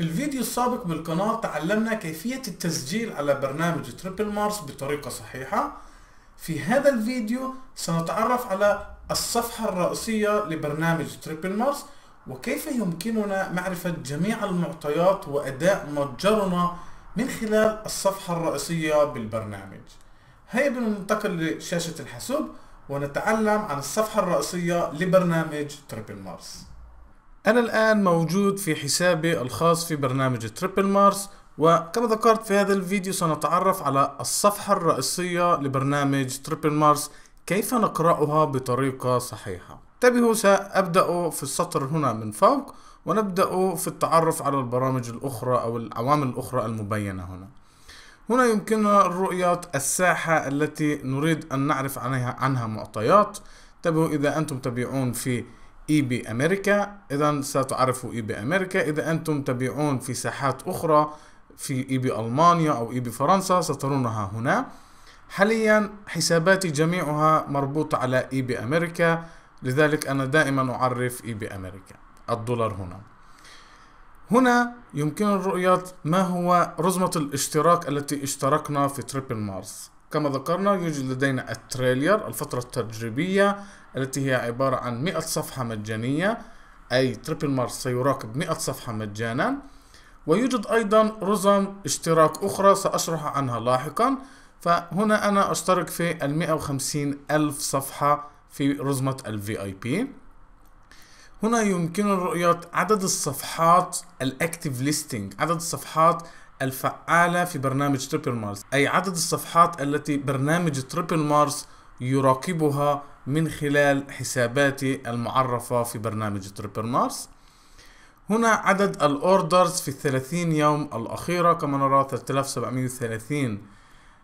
في الفيديو السابق بالقناة تعلمنا كيفية التسجيل على برنامج تريبل مارس بطريقة صحيحة في هذا الفيديو سنتعرف على الصفحة الرئيسية لبرنامج تريبل مارس وكيف يمكننا معرفة جميع المعطيات وأداء متجرنا من خلال الصفحة الرئيسية بالبرنامج هيا بننتقل لشاشة الحاسوب ونتعلم عن الصفحة الرئيسية لبرنامج تريبل مارس أنا الآن موجود في حسابي الخاص في برنامج تريبل مارس وكما ذكرت في هذا الفيديو سنتعرف على الصفحة الرئيسية لبرنامج تريبل مارس كيف نقرأها بطريقة صحيحة انتبهوا سأبدأ في السطر هنا من فوق ونبدأ في التعرف على البرامج الأخرى أو العوامل الأخرى المبينة هنا هنا يمكننا رؤية الساحة التي نريد أن نعرف عنها, عنها معطيات انتبهوا إذا أنتم تبيعون في اي بي امريكا اذا ستعرفوا اي بي امريكا اذا انتم تبيعون في ساحات اخرى في اي بي المانيا او اي بي فرنسا سترونها هنا حاليا حساباتي جميعها مربوطة على اي بي امريكا لذلك انا دائما اعرف اي بي امريكا الدولار هنا هنا يمكن رؤية ما هو رزمة الاشتراك التي اشتركنا في تريبل مارس كما ذكرنا يوجد لدينا التريلير الفترة التجريبية التي هي عبارة عن 100 صفحة مجانية أي تريبل مارس سيراقب 100 صفحة مجانا ويوجد أيضا رزم اشتراك أخرى سأشرح عنها لاحقا فهنا أنا أشترك في المئة وخمسين ألف صفحة في رزمة ال VIP هنا يمكن رؤية عدد الصفحات الأكتيف ليستنج عدد الصفحات الفعالة في برنامج تريبل مارس أي عدد الصفحات التي برنامج تريبل مارس يراقبها من خلال حساباتي المعرفة في برنامج تريبرنارس هنا عدد الاوردرز في الثلاثين يوم الأخيرة كما نرى 3730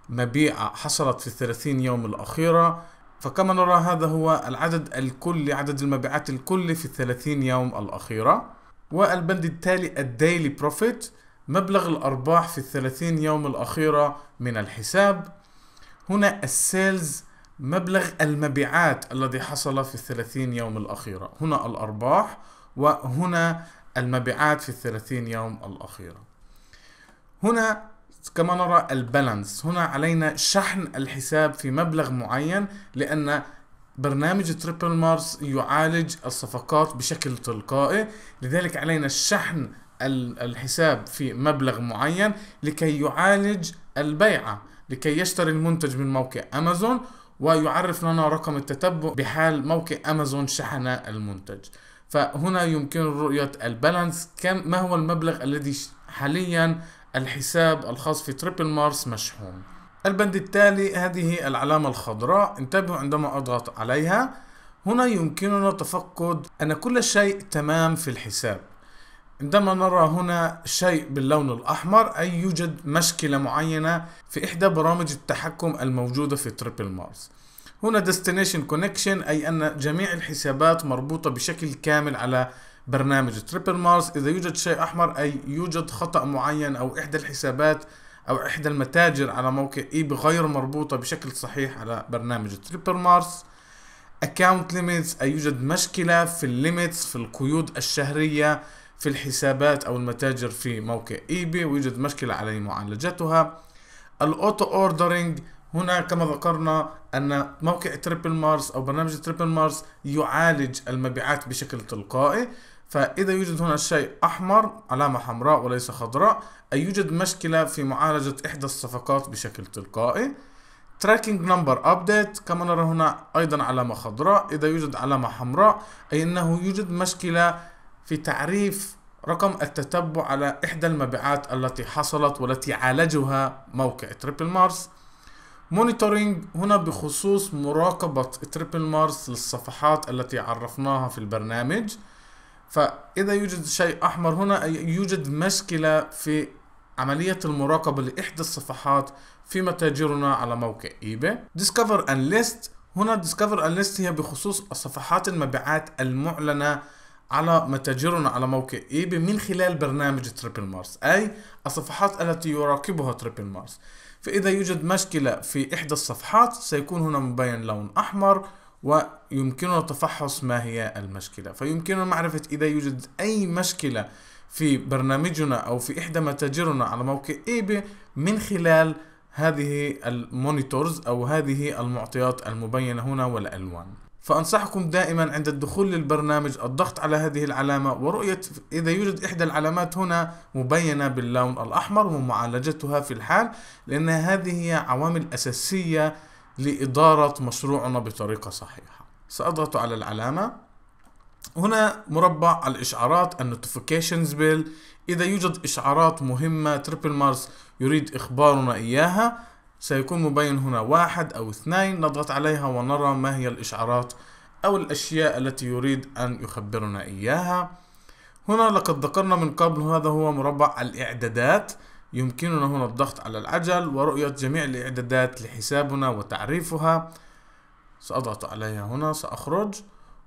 مبيعة حصلت في الثلاثين يوم الأخيرة فكما نرى هذا هو العدد الكلي عدد المبيعات الكلي في الثلاثين يوم الأخيرة والبند التالي الديلي بروفيت مبلغ الأرباح في الثلاثين يوم الأخيرة من الحساب هنا السيلز مبلغ المبيعات الذي حصل في الثلاثين يوم الأخيرة هنا الأرباح وهنا المبيعات في الثلاثين يوم الأخيرة هنا كما نرى البالانس هنا علينا شحن الحساب في مبلغ معين لأن برنامج تريبل مارس يعالج الصفقات بشكل تلقائي لذلك علينا شحن الحساب في مبلغ معين لكي يعالج البيعة لكي يشتري المنتج من موقع أمازون ويعرف لنا رقم التتبع بحال موقع امازون شحن المنتج فهنا يمكن رؤية البالانس كم ما هو المبلغ الذي حاليا الحساب الخاص في تريبل مارس مشحون البند التالي هذه العلامة الخضراء انتبهوا عندما أضغط عليها هنا يمكننا تفقد أن كل شيء تمام في الحساب عندما نرى هنا شيء باللون الأحمر أي يوجد مشكلة معينة في إحدى برامج التحكم الموجودة في تريبل مارس هنا Destination Connection أي أن جميع الحسابات مربوطة بشكل كامل على برنامج تريبل مارس إذا يوجد شيء أحمر أي يوجد خطأ معين أو إحدى الحسابات أو إحدى المتاجر على موقع إي e غير مربوطة بشكل صحيح على برنامج تريبل مارس Account Limits أي يوجد مشكلة في الليميتس في القيود الشهرية في الحسابات أو المتاجر في موقع إيباي ويوجد مشكلة على معالجتها الأوتو أوردرينج هنا كما ذكرنا أن موقع تريبل مارس أو برنامج تريبل مارس يعالج المبيعات بشكل تلقائي فإذا يوجد هنا شيء أحمر علامة حمراء وليس خضراء أي يوجد مشكلة في معالجة إحدى الصفقات بشكل تلقائي تراكنج نمبر ابديت كما نرى هنا ايضا علامة خضراء اذا يوجد علامة حمراء اي انه يوجد مشكلة في تعريف رقم التتبع على إحدى المبيعات التي حصلت والتي عالجها موقع تريبل مارس مونيتورينج هنا بخصوص مراقبة تريبل مارس للصفحات التي عرفناها في البرنامج فإذا يوجد شيء أحمر هنا يوجد مشكلة في عملية المراقبة لإحدى الصفحات في متاجرنا على موقع إيباي ديسكفر أن ليست هنا ديسكفر أن ليست هي بخصوص صفحات المبيعات المعلنة على متاجرنا على موقع ايباي من خلال برنامج تريبل مارس أي الصفحات التي يراقبها تريبل مارس فإذا يوجد مشكلة في إحدى الصفحات سيكون هنا مبين لون أحمر ويمكننا تفحص ما هي المشكلة فيمكننا معرفة إذا يوجد أي مشكلة في برنامجنا أو في إحدى متاجرنا على موقع إيباي من خلال هذه المونيتورز أو هذه المعطيات المبينة هنا والألوان فأنصحكم دائما عند الدخول للبرنامج الضغط على هذه العلامة ورؤية إذا يوجد إحدى العلامات هنا مبينة باللون الأحمر ومعالجتها في الحال لأن هذه هي عوامل أساسية لإدارة مشروعنا بطريقة صحيحة سأضغط على العلامة هنا مربع الإشعارات النوتيفيكيشنز بيل إذا يوجد إشعارات مهمة تريبل مارس يريد إخبارنا إياها سيكون مبين هنا واحد أو اثنين نضغط عليها ونرى ما هي الإشعارات أو الأشياء التي يريد أن يخبرنا إياها هنا لقد ذكرنا من قبل هذا هو مربع الإعدادات يمكننا هنا الضغط على العجل ورؤية جميع الإعدادات لحسابنا وتعريفها سأضغط عليها هنا سأخرج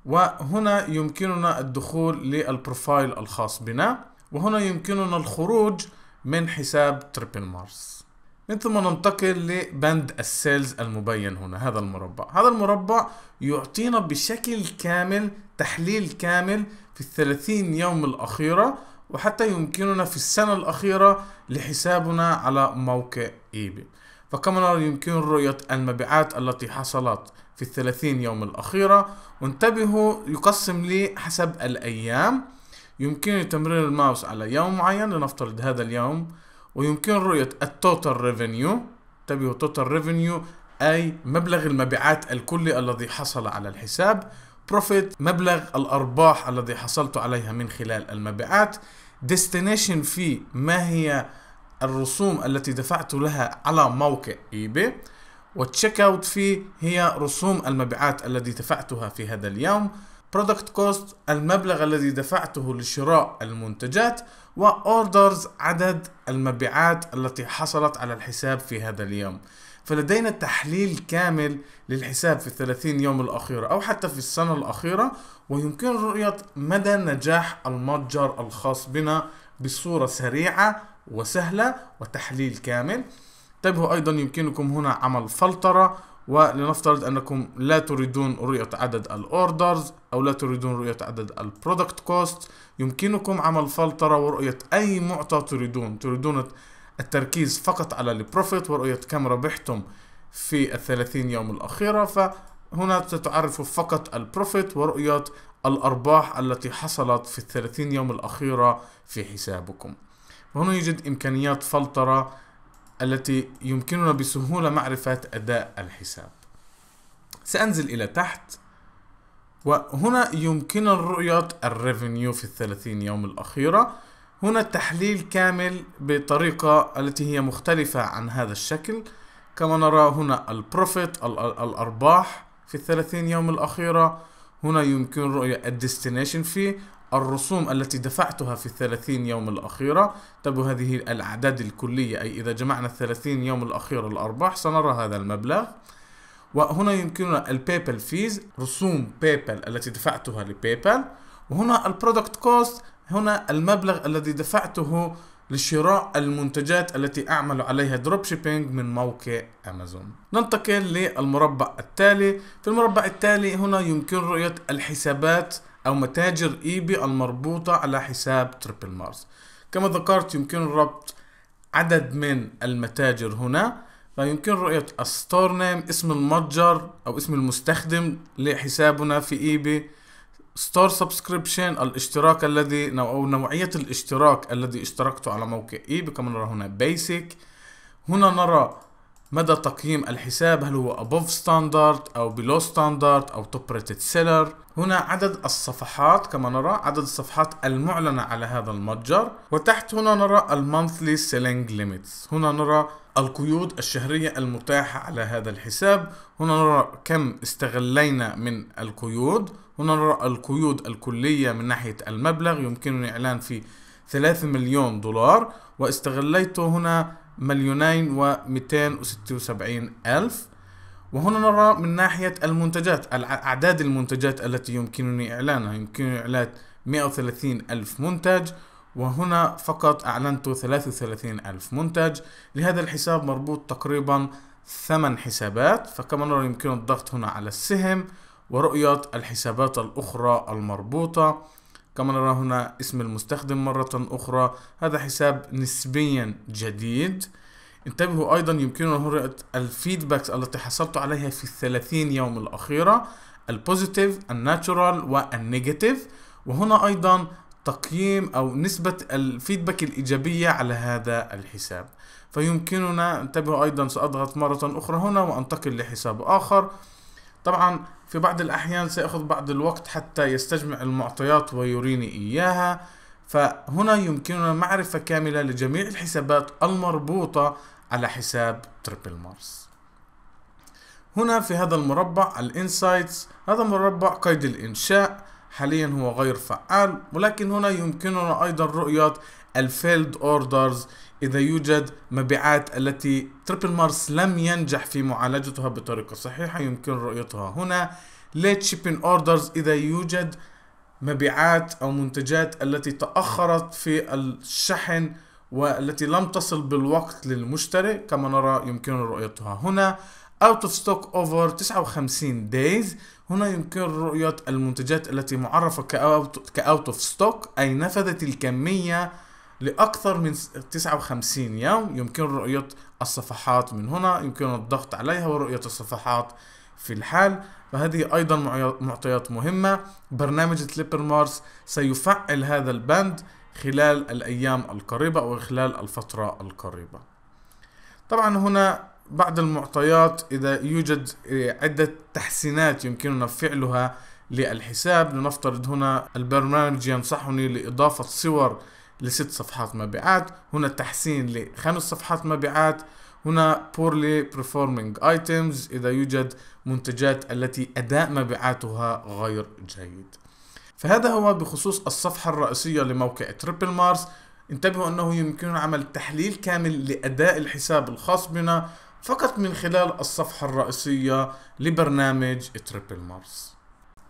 وهنا يمكننا الدخول للبروفايل الخاص بنا وهنا يمكننا الخروج من حساب تريبل مارس من ثم ننتقل لبند السيلز المبين هنا هذا المربع هذا المربع يعطينا بشكل كامل تحليل كامل في الثلاثين يوم الأخيرة وحتى يمكننا في السنة الأخيرة لحسابنا على موقع إيباي فكما نرى يمكن رؤية المبيعات التي حصلت في الثلاثين يوم الأخيرة وانتبهوا يقسم لي حسب الأيام يمكنني تمرير الماوس على يوم معين لنفترض هذا اليوم ويمكن رؤية التوتال ريفينيو انتبهوا توتال ريفينيو أي مبلغ المبيعات الكلي الذي حصل على الحساب بروفيت مبلغ الأرباح الذي حصلت عليها من خلال المبيعات ديستنيشن في ما هي الرسوم التي دفعت لها على موقع ايباي وتشيك اوت في هي رسوم المبيعات التي دفعتها في هذا اليوم برودكت كوست المبلغ الذي دفعته لشراء المنتجات وأوردرز عدد المبيعات التي حصلت على الحساب في هذا اليوم فلدينا تحليل كامل للحساب في الثلاثين يوم الأخيرة أو حتى في السنة الأخيرة ويمكن رؤية مدى نجاح المتجر الخاص بنا بصورة سريعة وسهلة وتحليل كامل انتبهوا طيب، أيضا يمكنكم هنا عمل فلترة ولنفترض انكم لا تريدون رؤية عدد الاوردرز او لا تريدون رؤية عدد البرودكت كوست يمكنكم عمل فلترة ورؤية اي معطى تريدون تريدون التركيز فقط على البروفيت ورؤية كم ربحتم في الثلاثين يوم الاخيرة فهنا تعرف فقط البروفيت ورؤية الارباح التي حصلت في الثلاثين يوم الاخيرة في حسابكم وهنا يوجد امكانيات فلترة التي يمكننا بسهولة معرفة أداء الحساب سأنزل إلى تحت وهنا يمكن رؤية الريفينيو في الثلاثين يوم الأخيرة هنا التحليل كامل بطريقة التي هي مختلفة عن هذا الشكل كما نرى هنا البروفيت الأرباح في الثلاثين يوم الأخيرة هنا يمكن رؤية الديستنيشن في الرسوم التي دفعتها في الثلاثين يوم الأخيرة تبدو هذه الأعداد الكلية أي إذا جمعنا الثلاثين يوم الأخيرة الأرباح سنرى هذا المبلغ وهنا يمكننا البيبل فيز رسوم بيبل التي دفعتها لبيبل وهنا البرودكت كوست هنا المبلغ الذي دفعته لشراء المنتجات التي أعمل عليها دروب شيبينج من موقع أمازون ننتقل للمربع التالي في المربع التالي هنا يمكن رؤية الحسابات أو متاجر ايباي المربوطة على حساب تريبل مارس كما ذكرت يمكن ربط عدد من المتاجر هنا فيمكن رؤية الستور نيم اسم المتجر أو اسم المستخدم لحسابنا في ايباي ستور سبسكريبشن الاشتراك الذي أو نوعية الاشتراك الذي اشتركته على موقع ايباي كما نرى هنا بيسك هنا نرى مدى تقييم الحساب هل هو above standard أو below standard أو top rated seller هنا عدد الصفحات كما نرى عدد الصفحات المعلنة على هذا المتجر وتحت هنا نرى المونثلي سيلينج ليميتس هنا نرى القيود الشهرية المتاحة على هذا الحساب هنا نرى كم استغلينا من القيود هنا نرى القيود الكلية من ناحية المبلغ يمكنني إعلان في 3 مليون دولار واستغليت هنا مليونين و276 ألف وهنا نرى من ناحية المنتجات أعداد المنتجات التي يمكنني إعلانها يمكنني إعلان 130 ألف منتج وهنا فقط أعلنت 33 ألف منتج لهذا الحساب مربوط تقريبا ثمان حسابات فكما نرى يمكن الضغط هنا على السهم ورؤية الحسابات الأخرى المربوطة كما نرى هنا اسم المستخدم مرة أخرى هذا حساب نسبيا جديد انتبهوا أيضا يمكننا رؤية الفيدباكس التي حصلت عليها في الثلاثين يوم الأخيرة البوزيتيف الناتشورال والنيجاتيف وهنا أيضا تقييم أو نسبة الفيدباك الإيجابية على هذا الحساب فيمكننا انتبهوا أيضا سأضغط مرة أخرى هنا وأنتقل لحساب آخر طبعا في بعض الأحيان سيأخذ بعض الوقت حتى يستجمع المعطيات ويريني إياها فهنا يمكننا معرفة كاملة لجميع الحسابات المربوطة على حساب تريبل مارس هنا في هذا المربع الانسايتس هذا مربع قيد الانشاء حاليا هو غير فعال ولكن هنا يمكننا ايضا رؤية الفيلد اوردرز اذا يوجد مبيعات التي تريبل مارس لم ينجح في معالجتها بطريقة صحيحة يمكن رؤيتها هنا ليت شيبين اوردرز اذا يوجد مبيعات او منتجات التي تأخرت في الشحن والتي لم تصل بالوقت للمشتري كما نرى يمكن رؤيتها هنا out of stock over 59 days هنا يمكن رؤية المنتجات التي معرفة كاوت اوف ستوك أي نفذت الكمية لأكثر من 59 يوم يمكن رؤية الصفحات من هنا يمكن الضغط عليها ورؤية الصفحات في الحال فهذه أيضا معطيات مهمة برنامج تليبر مارس سيفعل هذا البند خلال الأيام القريبة أو خلال الفترة القريبة طبعا هنا بعض المعطيات إذا يوجد عدة تحسينات يمكننا فعلها للحساب لنفترض هنا البرنامج ينصحني لإضافة صور لست صفحات مبيعات هنا تحسين لخمس صفحات مبيعات هنا poorly performing items إذا يوجد منتجات التي أداء مبيعاتها غير جيد فهذا هو بخصوص الصفحة الرئيسية لموقع تريبل مارس انتبهوا انه يمكننا عمل تحليل كامل لاداء الحساب الخاص بنا فقط من خلال الصفحة الرئيسية لبرنامج تريبل مارس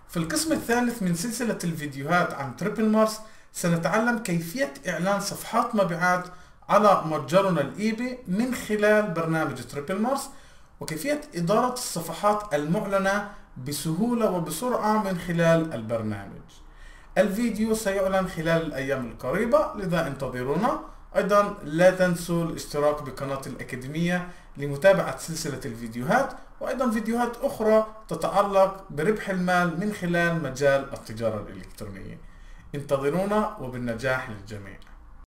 في القسم الثالث من سلسلة الفيديوهات عن تريبل مارس سنتعلم كيفية إعلان صفحات مبيعات على متجرنا الإيبي e من خلال برنامج تريبل مارس وكيفية إدارة الصفحات المعلنة بسهولة وبسرعة من خلال البرنامج الفيديو سيعلن خلال الأيام القريبة لذا انتظرونا أيضا لا تنسوا الاشتراك بقناة الأكاديمية لمتابعة سلسلة الفيديوهات وأيضا فيديوهات أخرى تتعلق بربح المال من خلال مجال التجارة الإلكترونية انتظرونا وبالنجاح للجميع